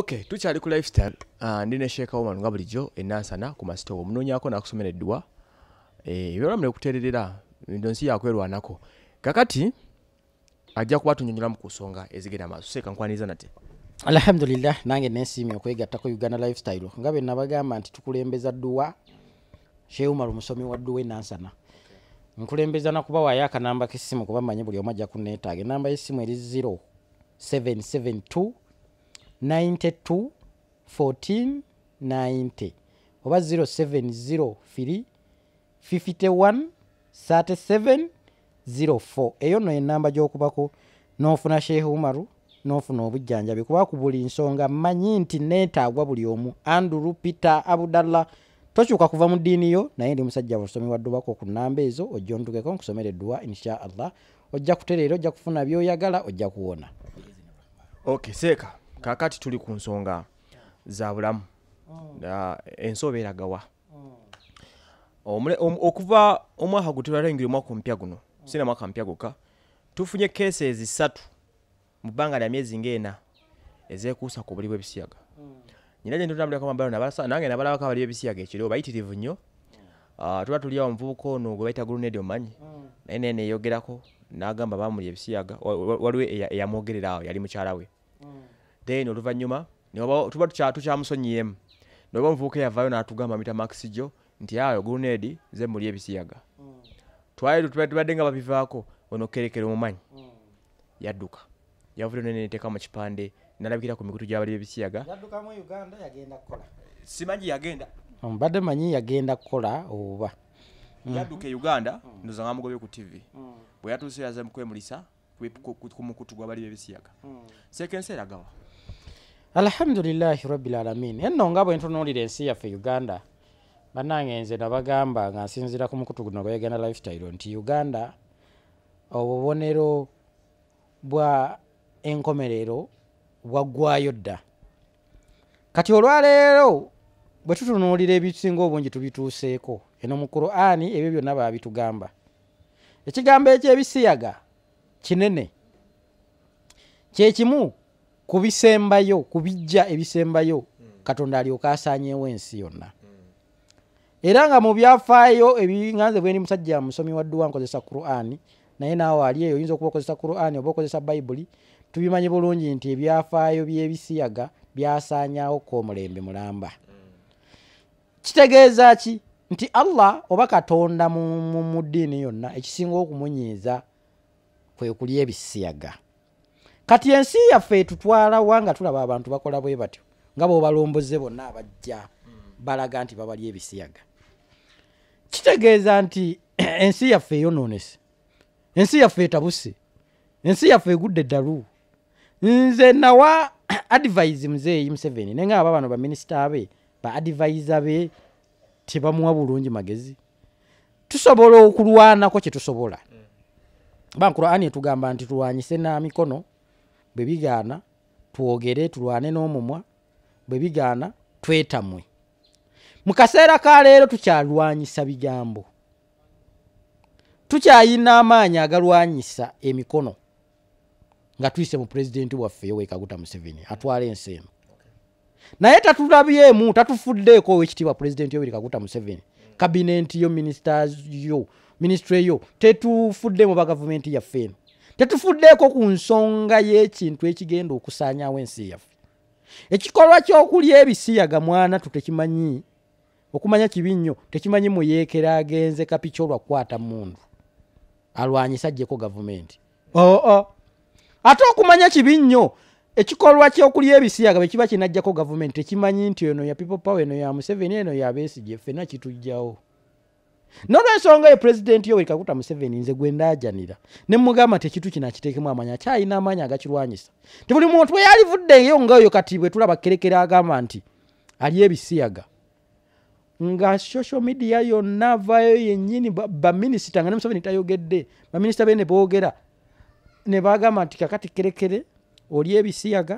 ok tukyali ku lifestyle uh, ndi neshekawoma nga bulijjo enansana ku masitowa omunoonyako nakusomereddwa ebyolamu eh, nekuterera nsi yakwerwanako kakati ajja kuba tunyonyolamu ku nsonga ezigenda maaso seeka nkwaniriza nate alhamdulillah nange nensiimi okwegattako uganda lifestyle nga be nabagamba nti tukulembeza dduwa sheumar omusomi wa dduwa enansana nkulembeza nakuba waayo akanamba kesimu kuba manyi buli omu ajja kunetaaga enamba yesimu eri 0 7 7 2 9214090 oba 0703513704 eyo no enamba gyokubaku nofuna shehu umaru nofuna obujjanjabi kuba ku buli nsonga manyi nti neetaagwa buli omu anduru peter abudallah tokyuka kuva mu ddiini yo naye ndi musajja busomi waddubako ku namba ezo ojja ontukeko nkusomereddwa insha allah ojja kutereera ojja kufuna byoyagala ojja kuwona okay seeka kakati tuli ku nsonga za bulamu mm. ensoba eragawa mm. okuva omwaka gwe tulalengera omwaka omupya guno mm. sina mwaka mpya gokka tufunye kesi ezisatu mu bbanga lya myezi ngaena ezekuusa ku buli bwebisiyaga nyina gye ntutambulirako mabalo nange nabalabako abaliyo ebisiyaga ekiro bayitirivu nnyo tuba tuliawo omuvubuka ono gwe bayita gulunedi omanyi naye naye neyogerako nagamba bamuli ebisiyaga waliwo eyamwogererawo yali mukyala we then oluvanyuma tuba tukyamusonyiyemu noba omuvubuka eyavaayo n'atugamba mita maxi jo nti ayo gulunedi ze muli ebisiyaga mm. twali tubadde nga babivaako ono okkerekera omumanyi mm. yadduka yavudde nene neteeka mu kipande nalabikira ku mikutu gy'abali ebisiyaga simanyi yagenda mbadde manyi yagenda kukola oba mm. yadduka e uganda ndoza nga mugobye ku tv bwe yatuuse yaze mukwemulisa kumukutu gw'abali bebisiyaga sekensi eragawa alhamdulilahi rabilalamin enno nga bwentunuulira ensi yaffe uganda bannange nze nabagamba nga nsinzira ku mukutu guno gwa uganda lifetyle nti uganda obubonero bwa enkomerero bwaggwayo dda kati olwaleero bwe tutunuulira ebisinga obungi tubituuseeko eno mu kurani ebyo byonna baabitugamba ekigambo ekyebisiyaga kinene kyekimu kubisembayo kubijja ebisembayo hmm. katonda alyoka asanyewo ensi yonna era nga mubyafaayo ebiganze bweni musajja musomi wadduwa nkozesa qurani naye naawo ali eyo oyinza okuba okozesa qurani oba okozesa bayibuli tubimanyi bulungi nti ebyafaayo byebisiyaga byasanyawo komulembe mulamba hmm. kitegeeza ki nti allah oba katonda mu ddiini yonna ekisinga okumunyiiza kwekulya ebisiyaga kati ensi yaffe etutwalawa nga tulaba abantu bakola bwe batyo nga bobalomboze bonna abajja balaga nti babali ebisiyaga kitegeeza nti ensi yaffe eyonoonese ensi yaffe etabuse ensi yaffe egudde eddalu nze nawa advise muzeeyi museveni naye ngaaba bano baminisita be ba advisa be tebamuwa bulungi magezi tusobola okulwanako kyetusobola bankurani etugamba nti tulwanyise namikono na bwebigaana twogere tulwane n'omumwa bwebigaana twetamwe mu kaseera ka leero tukyalwanyisa bigambo tukyayina amaanyi agalwanyisa emikono nga tuyise mu pulezidenti waffe yoweekaguta museveni atwala ensi eno naye tatulabyemu tatufuddeeko owekitiibwa pulezidenti yoweri kaguta museveni kabinenti yo minisita yo minisitule yo tetufuddemu ba gavumenti yaffe eno tetufuddeeko ku nsonga y'ekintu ekigenda okusaanyaawo ensi yaffe ekikolwa ky'okulya ebisiyaga mwana tu tekimanyi okumanya kibi nnyo tekimanyi muyeekera agenze kapiki olwakukwata mundu alwanyisa ajjeko gavumenti oo ate okumanya kibi nnyo ekikolwa kyokulya ebisiyaga bekiba kinajjako gavumenti tekimanyi nti eno ya peopl power eno ya museveni eno yabeesigye ffena kitujjawo nolwensonga yo pulezidenti yo werikakuta museveni nze gwendajanira nemugamba nti ekitu kino akiteekemu amanyi akyalina amaanyi agakirwanyisa ti buli muntu weyalivuddeyo ngaoyo kati bwetulaba kerekere agamba nti ali ebisiyaga nga social media yonna avaayo yenyini baminisita nga ne museveni tayogedde baminisita bene boogera ne bagamba nti kakati kerekere oli ebisiyaga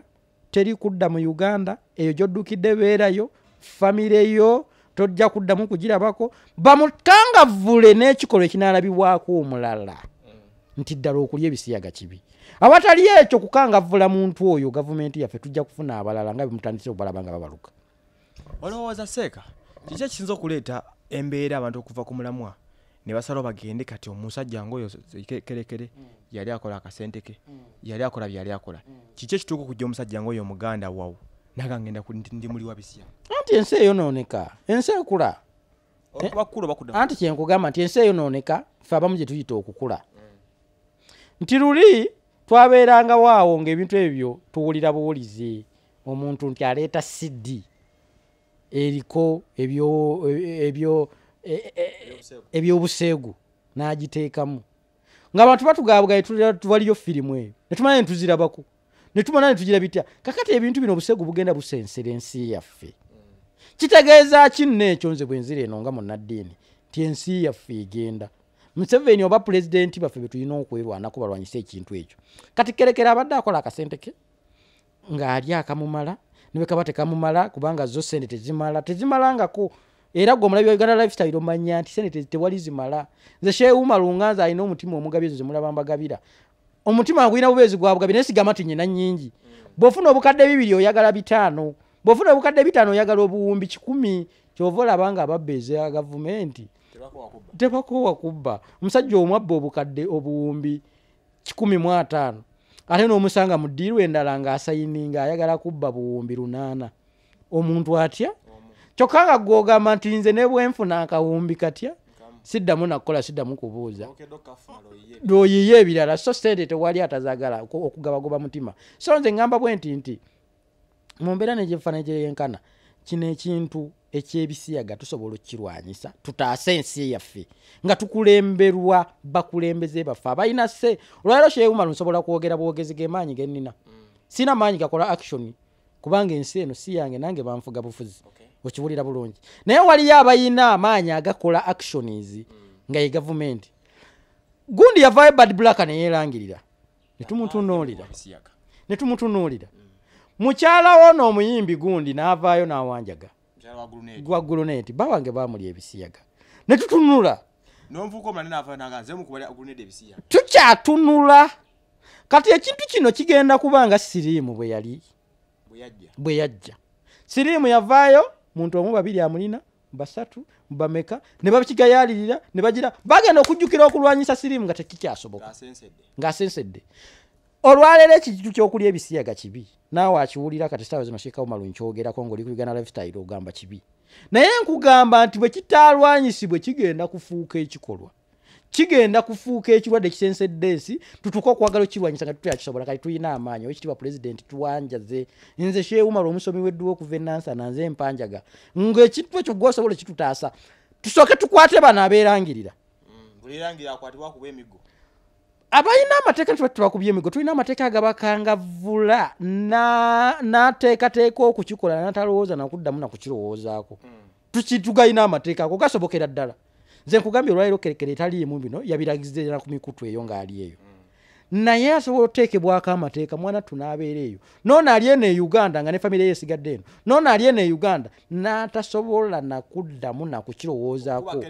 teri kudda mu uganda eyo gyoddukidde beerayo famire yo, yo tojja kuddamu kugirabako bamutangavule n'ekikolwa ekinalabibwako omulala mm. nti ddala okulya ebisiyaga kibi awatali ekyo kukangavula muntu oyo gavumenti yaffe tujja kufuna abalala nga bemutandise okubalaba nga babaluka olowooza seeka kiki ekiyinza okuleeta embeera abantu okuva ku mulamwa ne basalo bagende kati omusajja ngaoyo kerekere mm. yali akola akasente ke mm. yali akola byeyali akola kiki ekituuka okujja omusajja ngaoyo omuganda wawe nagangenda ndimuliwabisya anti ensi eyonooneka ensi ekula eh? anti kyenkugamba nti ensi eyonooneka fe abamu gyetuyita okukula nti luli twabeeranga waawo ngaebintu ebyo tuwulira buwulizi omuntu nti aleeta sidi eriko e, e, ebyobuseegu n'agiteekamu ngaabantu batugaabwa etuwaliyo firimu eyo netumanye ntuzirabaku netumana netugira bitya kakati ebintu bino obusegu bugenda busensera ensi yaffe kitegeeza kinno ekyo nze bwenzira eno nga munaddiini nti ensi yaffe egenda museveni oba pulezidenti baffe betulina okwerwanaku balwanyisa ekintu ekyo kati kerekera abadde akola akasente ke ngaali akamumala nibekaba tekamumala kubanga zo sente tezimala tezimalangako era gweomulabi wa uganda lifestyle omanya nti sente tewali zimala nze sheuma lunganza alina omutima omugabi ezo zemulaba mbagabira omutima wange guyina bubeezi gwabugabi naye sigamba ti nyina nyingi bwofuna obukadde bibiri oyagala bitaano bwofuna obukadde bitaano oyagala obuwumbi kikumi kyova olaba nga ababbeezea gavumenti tebakoowa kubba omusajja omu abba obukadde obuwumbi kikumi mu ataano ate n'omusanga mu ddiirwa endala ngaasayini ngaayagala kubba buwumbi lunaana omuntu atya kyokka nga gwogamba nti nze ne bwenfuna akawumbi katya siddamu nakukola siddamu kubuuza dyoyiye ebirala so sente tewali atazagala okugabagoba mutima so nze ngamba bwenti nti mumbeera negyefanagyeyenkana kino ekintu ekyebisiyaga tusobola okkirwanyisa tutaase ensi yaffe nga tukulemberwa bakulembeze baffe abalina se olwaliro kyewumala nsobola kwogera bwogezi gemaanyi genina mm. sina maanyi gakola action kubanga ensi eno si yange nange banfuga bufuzi okay. okiwulira bulungi naye waliyo abayina amaanyi agakola actionis nga ye gavumenti gundi yavayo bad black neyerangirira netumutunuulira netumutunuulira mukyala wono omuyimbi gundi navaayo nawanjaga gwaggulu net bawange bamuli ebisiyaga netutunula tukyatunula kati ekintu kino kigenda kubanga siriimu bwe yali bwe yajja siriimu yavaayo muntu omu babiri amulina basatu bameka ne babakigayalirira ne bagira bagenda okujjukira okulwanyisa sirimu nga tekikyasoboka ng'asensedde olwaleero ekintu kyokulya ebisiyaga kibi naawe akiwulira kati saawa zino sheka omalu nkyogerako ngaoli kubigana lifestyle ogamba kibi naye nkugamba nti bwe kitalwanyisibwe kigenda kufuuka ekikolwa kigenda kufuuka ekirwadde kisensedeesi tutuka kwagala okkirwanyisa nga tutyakisobola kati tulina amaanyi owekitiibwa pulezidenti tuwanjaze nze sheewumala omusomi weddua okuva enansa nanze empanjaga ngaekintu ekyo gwosobola kitutaasa tusooke tukwate bano abeerangirira mm, abalina amateeka tibakubya emigo tulina amateeka agabakangavula nateekateeka okukikola natalowooza nakuddamu nakukirowoozaako mm. tugalina amateeka ako gasobokera ddala mm. nze nkugambye olwaliro kerekere etaliimu bino yabiragizde ku mikutu eyo ng'ali eyo naye asobola oteekebwako amateeka mwana tunaabeera eyo noona ali eno e uganda nga ne famiry eyo esigadde eno noona ali eno e uganda n'atasobola nakuddamu nakukirowoozaako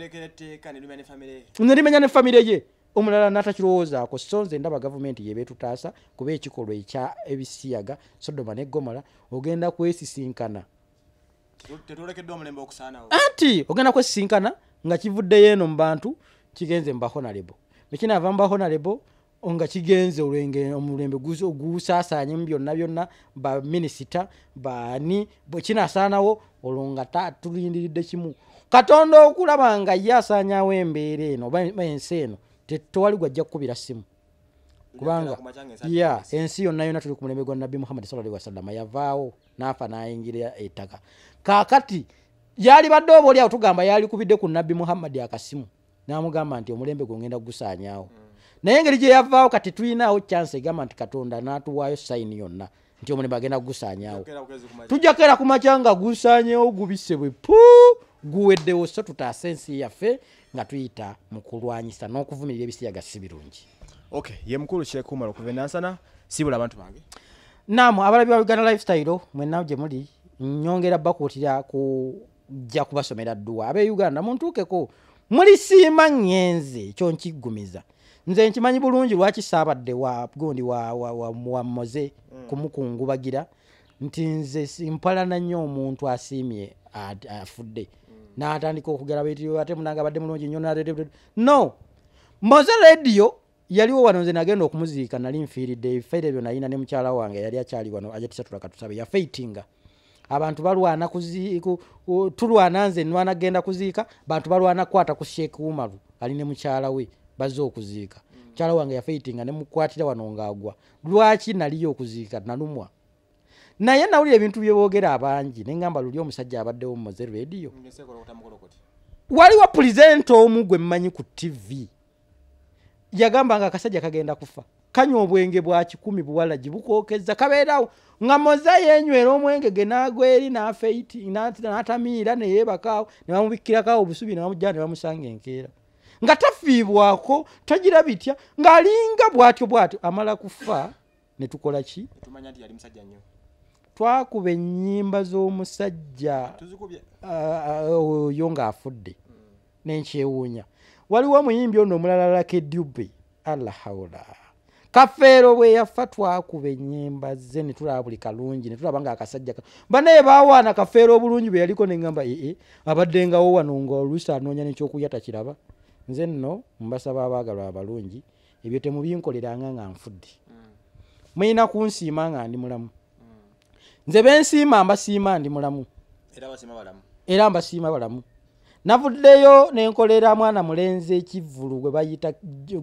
nerimenya ne famiry ye omulala natakirowoozaako so nze ndaba gavumenti yebeetutaasa kuba ekikolwa ekya ebisiyaga sodoma ne gomola ogenda kwesisinkana anti ogenda kwesisinkana nga kivuddeyo eno mu bantu kigenze mubaho nalebo ekinaava mubaho nalebo nga kigenze omulembe gusaasaanyemu byonna byonna baminisita baani bwekinasaanawo olwo nga tulindiridde kimu katonda okulaba nga ye asaanyawo embeera eno oba ensi eno tewali gwajja kukubira simu kubanga ya ensi yonna yonna tuli ku mulembe gwa nabbi muhammadi sallwasalama yavaawo naafa nayingira ettaka kaakati yalibadde oba oliawo tugamba yalikubidde ku nabbi muhammadi akasimu namugamba nti omulembe gwe ngenda kugusanyawo naye engeri gye yavaawo kati tulinaawo chance egamba nti katonda natuwaayo sayini yonna nti omulembe agenda kugusanyawo tujja kera kumakya nga gusanyewo gubise bwe pu guweddewo so tutaase ensi yaffe nga tuyita mu kulwanyisa n'okuvumirira ebisiyaga si birungi okay ye mukulu kyekuumala okuva enansana sibula abantu bange naamu abalabi ba uganda lifestyle mwenna gye muli nyongera bakuutira ku nja kubasomera dduwa abe uganda muntuukeko mulisiima ŋenze ekyo nkiggumiza nze nkimanyi bulungi lwaki saabadde wagundi wamoze mm. kumukungubagira nti nze mpalana nnyo omuntu asiimye afudde mm. natandika okugera bitate munanga badde mulungi nyo no moze rediyo yaliwo wano nze nagenda okumuziika nali nfiiridde ebifeire ebyo nayina ne mukyala wange yali akyali wano ajatisatulakatusabe yafeitinga abantu balwana tulwana nze nwanagenda kuziika bantu balwana kukwata ku shekuumalu ali ne mukyala we bazze okuziika mukyala wange yafaitinga nemukwatira wano ngaagwa lwaki naliyo okuziika nalumwa naye nawulira ebintu byebogera abangi nengamba luli omusajja abaddewo mumoze rediyo waliwo pulizenta omu gwe mmanyi ku tv yagamba nga akasajja kagenda kufa kanywa obwenge bwa kikumi buwalagi bukokeza kabeerawo nga moza yenywera omwenge ge nagweri nafeiti natamiira neyebakaawo nebamubikirakawo obusubi nebamuja nebamusanga enkeera nga tafiibwako tagira bitya ngaalinga bwatyo bwatyo amala kufa netukola ki twakuba enyimba z'omusajja oyo ngaafudde nenkyewuunya waliwo omuyimbi ono omulala lakedube alla haula kafeero bwe yafa twakuba enyimba ze netulaba buli kalungi netulaba nga akasajja banaye bawaana kafeero obulungi bwe yaliko neamba ee abaddengawo wano ngaolusi anoonya nekyokulya takiraba nze nno mbasaba abaagalwa abalungi ebyo temubinkoleranga nga nfudde mm. mulina kunsiima nga ndi mulamu mm. nze bensiima mbasiima ndi mulamu era mbasiima balamu navuddeyo nenkolera mwana mulenzi ekivvulu gwe bayita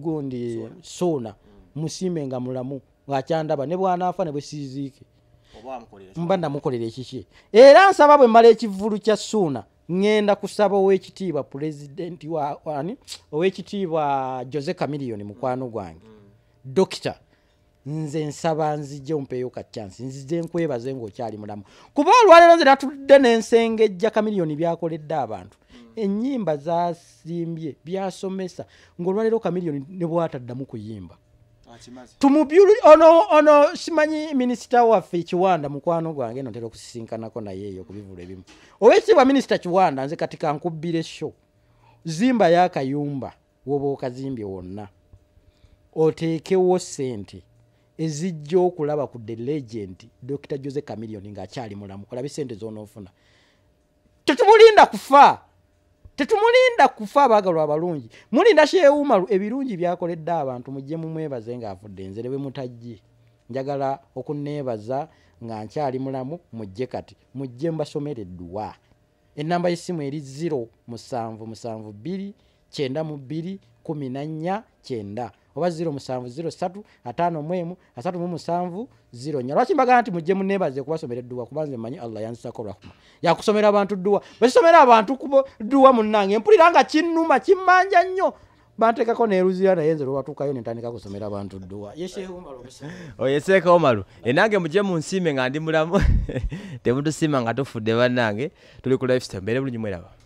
gundi suuna mm. musiime nga mulamu ngaakyandaba ne bwanaafa ne bwesiiziike mba namukolera ekikye era nsaba bwe mmala ekivvulu kya suuna ŋŋenda kusaba owekitiibwa pulezidenti wani owekitiibwa jose kamiliyoni mukwano gwange dokita nze nsaba nzijje mpeeyo kacyansi nzize nkwebaze ngaokyali mulamu kuba olwaleero nze natudde n'ensengejja kamiliyoni byakoledde abantu enyimba zasimbye byasomesa ngaolwaleero kamiliyoni ne bwataddamu kuyimba tumubyulule ono ono simanyi minisita waffe kiwanda mukwano gwange no ntera okusisinkanako naye eyo okubivula ebimu owekitibwa minisita kiwanda nze kati kankubbira esho zimba yakayumba woba okazimbye wonna oteekewo sente ezijja okulaba ku the legend dr jose camilion ngaakyali mulamu olabe sente zonaofuna tetumulinda kufa tetumulinda kufa abaagalwa abalungi mulinda kyewuuma ebirungi byakoledde abantu mujje mumwebaze ng'afudde nzere bwe mutajje njagala okuneebaza nga nkyali mulamu mujje kati mujje mbasomere dduwa ennamba y'essimu eri 0 7 7 2 9 2 1 9 9 oba 7 lwaki mbagana nti mujje muneebaze kubasomera edduwa kuba nze manyi allah yansako rahma yakusomera abantu dduwa bwekisomera abantu ku dduwa munnange mpulira nga kinnuma kimmanja nnyo bantekako neeruzira naye nze lwebatuukayo nentandika kusomera abantu dduwa oyeseeka omaru enange mujje munsiime nga ndi mulamu temutusiima nga tufudde bannange tuli ku lifestyle mbeere bulungi mweraba